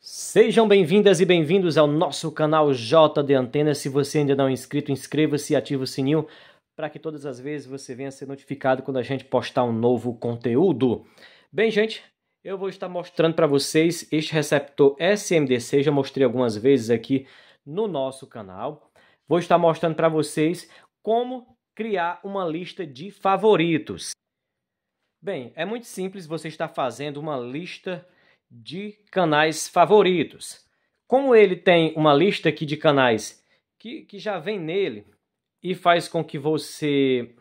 Sejam bem-vindas e bem-vindos ao nosso canal J de Antena. Se você ainda não é inscrito, inscreva-se e ative o sininho para que todas as vezes você venha ser notificado quando a gente postar um novo conteúdo. Bem, gente, eu vou estar mostrando para vocês este receptor SMDC, já mostrei algumas vezes aqui no nosso canal. Vou estar mostrando para vocês como criar uma lista de favoritos. Bem, é muito simples você estar fazendo uma lista de de canais favoritos. Como ele tem uma lista aqui de canais que, que já vem nele e faz com que você,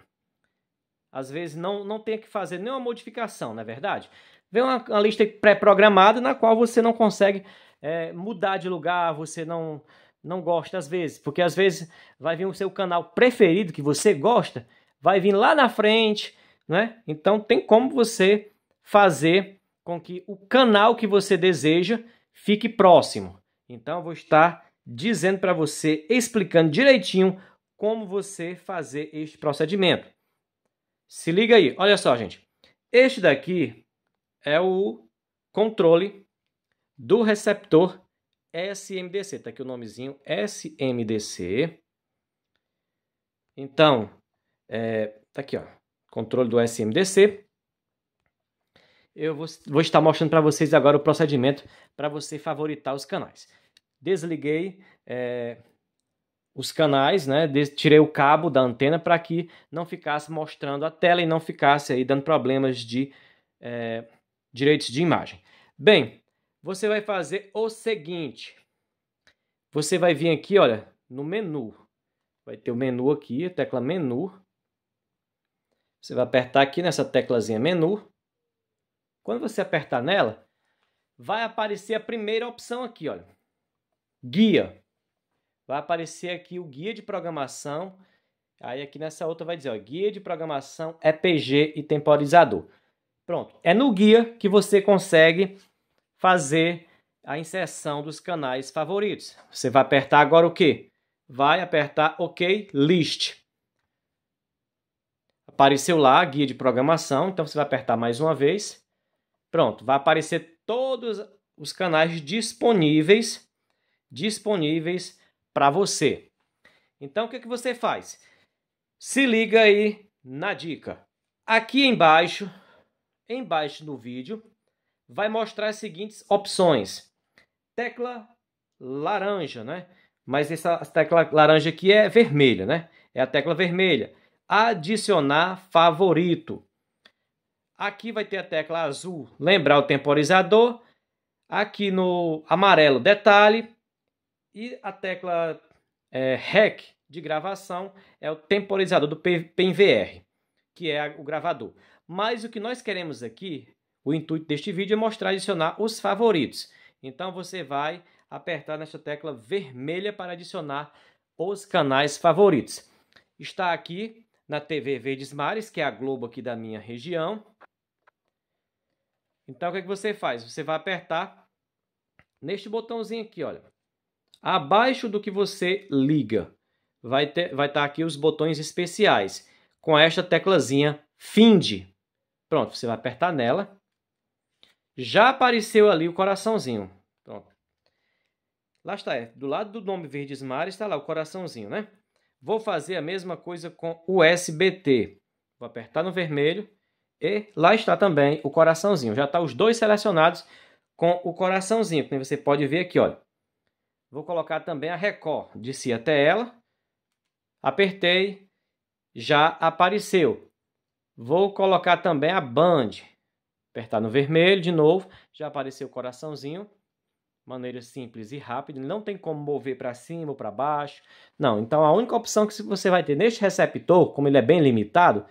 às vezes, não, não tenha que fazer nenhuma modificação, não é verdade? Vem uma, uma lista pré-programada na qual você não consegue é, mudar de lugar, você não, não gosta às vezes, porque às vezes vai vir o seu canal preferido que você gosta, vai vir lá na frente, né? Então tem como você fazer com que o canal que você deseja fique próximo. Então, eu vou estar dizendo para você, explicando direitinho como você fazer este procedimento. Se liga aí, olha só, gente. Este daqui é o controle do receptor SMDC. Está aqui o nomezinho SMDC. Então, é, tá aqui, ó, controle do SMDC eu vou, vou estar mostrando para vocês agora o procedimento para você favoritar os canais. Desliguei é, os canais, né? Des tirei o cabo da antena para que não ficasse mostrando a tela e não ficasse aí dando problemas de é, direitos de imagem. Bem, você vai fazer o seguinte. Você vai vir aqui, olha, no menu. Vai ter o menu aqui, a tecla menu. Você vai apertar aqui nessa teclazinha menu. Quando você apertar nela, vai aparecer a primeira opção aqui, olha. Guia. Vai aparecer aqui o guia de programação. Aí aqui nessa outra vai dizer, ó, guia de programação EPG e temporizador. Pronto. É no guia que você consegue fazer a inserção dos canais favoritos. Você vai apertar agora o quê? Vai apertar OK List. Apareceu lá a guia de programação, então você vai apertar mais uma vez. Pronto, vai aparecer todos os canais disponíveis disponíveis para você. Então o que, que você faz? Se liga aí na dica. Aqui embaixo, embaixo do vídeo, vai mostrar as seguintes opções. Tecla laranja, né? Mas essa tecla laranja aqui é vermelha, né? É a tecla vermelha. Adicionar favorito. Aqui vai ter a tecla azul, lembrar o temporizador. Aqui no amarelo, detalhe. E a tecla é, REC de gravação é o temporizador do PNVR, que é o gravador. Mas o que nós queremos aqui, o intuito deste vídeo é mostrar e adicionar os favoritos. Então você vai apertar nesta tecla vermelha para adicionar os canais favoritos. Está aqui na TV Verdes Mares, que é a Globo aqui da minha região. Então, o que, é que você faz? Você vai apertar neste botãozinho aqui, olha. Abaixo do que você liga, vai estar vai tá aqui os botões especiais, com esta teclazinha FIND. Pronto, você vai apertar nela. Já apareceu ali o coraçãozinho. Pronto. Lá está, é, do lado do nome Verdes Mares está lá o coraçãozinho, né? Vou fazer a mesma coisa com o SBT. Vou apertar no vermelho, e lá está também o coraçãozinho. Já está os dois selecionados com o coraçãozinho. Que você pode ver aqui, olha. Vou colocar também a Record. si até ela. Apertei. Já apareceu. Vou colocar também a Band. Apertar no vermelho de novo. Já apareceu o coraçãozinho. Maneira simples e rápida. Não tem como mover para cima ou para baixo. Não. Então a única opção que você vai ter neste receptor, como ele é bem limitado,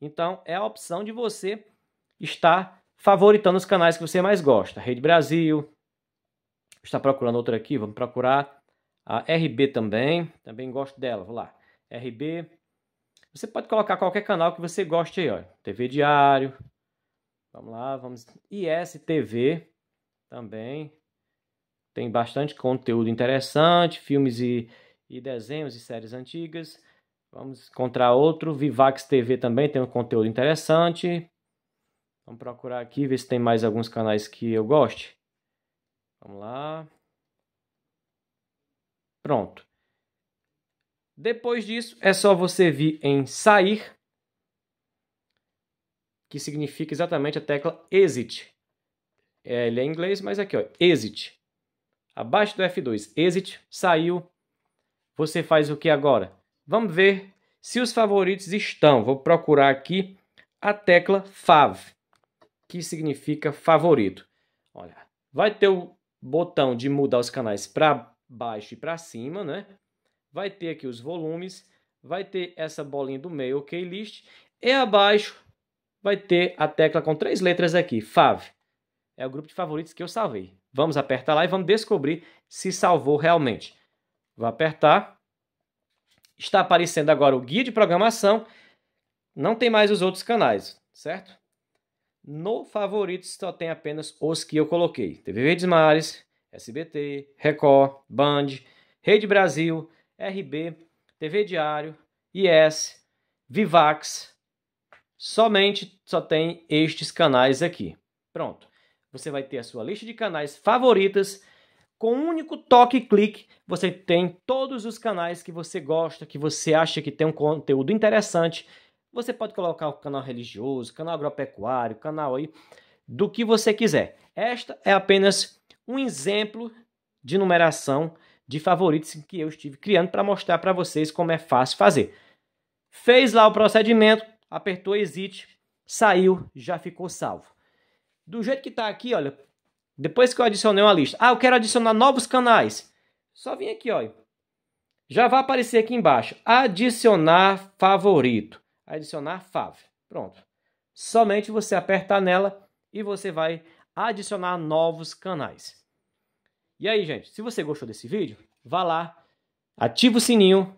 então, é a opção de você estar favoritando os canais que você mais gosta. Rede Brasil, está procurando outra aqui, vamos procurar a RB também, também gosto dela, vou lá. RB, você pode colocar qualquer canal que você goste aí, ó. TV Diário, vamos lá, vamos... ISTV também, tem bastante conteúdo interessante, filmes e, e desenhos e séries antigas. Vamos encontrar outro. Vivax TV também tem um conteúdo interessante. Vamos procurar aqui, ver se tem mais alguns canais que eu goste. Vamos lá. Pronto. Depois disso, é só você vir em sair, que significa exatamente a tecla exit. É, ele é em inglês, mas aqui, ó, exit. Abaixo do F2, exit, saiu. Você faz o que agora? Vamos ver se os favoritos estão. Vou procurar aqui a tecla FAV, que significa favorito. Olha, vai ter o botão de mudar os canais para baixo e para cima, né? Vai ter aqui os volumes, vai ter essa bolinha do meio, OK list, e abaixo vai ter a tecla com três letras aqui, FAV. É o grupo de favoritos que eu salvei. Vamos apertar lá e vamos descobrir se salvou realmente. Vou apertar. Está aparecendo agora o guia de programação. Não tem mais os outros canais, certo? No favoritos só tem apenas os que eu coloquei. TV Verdes Mares, SBT, Record, Band, Rede Brasil, RB, TV Diário, IS, Vivax. Somente só tem estes canais aqui. Pronto. Você vai ter a sua lista de canais favoritas com um único toque e clique, você tem todos os canais que você gosta, que você acha que tem um conteúdo interessante. Você pode colocar o canal religioso, canal agropecuário, canal aí do que você quiser. Esta é apenas um exemplo de numeração de favoritos que eu estive criando para mostrar para vocês como é fácil fazer. Fez lá o procedimento, apertou exit, saiu, já ficou salvo. Do jeito que está aqui, olha, depois que eu adicionei uma lista, ah, eu quero adicionar novos canais. Só vim aqui, ó. Já vai aparecer aqui embaixo, adicionar favorito. Adicionar fav. Pronto. Somente você apertar nela e você vai adicionar novos canais. E aí, gente, se você gostou desse vídeo, vá lá, ativa o sininho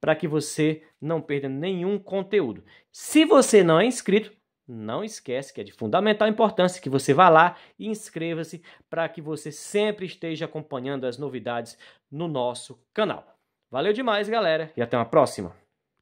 para que você não perca nenhum conteúdo. Se você não é inscrito, não esquece que é de fundamental importância que você vá lá e inscreva-se para que você sempre esteja acompanhando as novidades no nosso canal. Valeu demais, galera, e até uma próxima!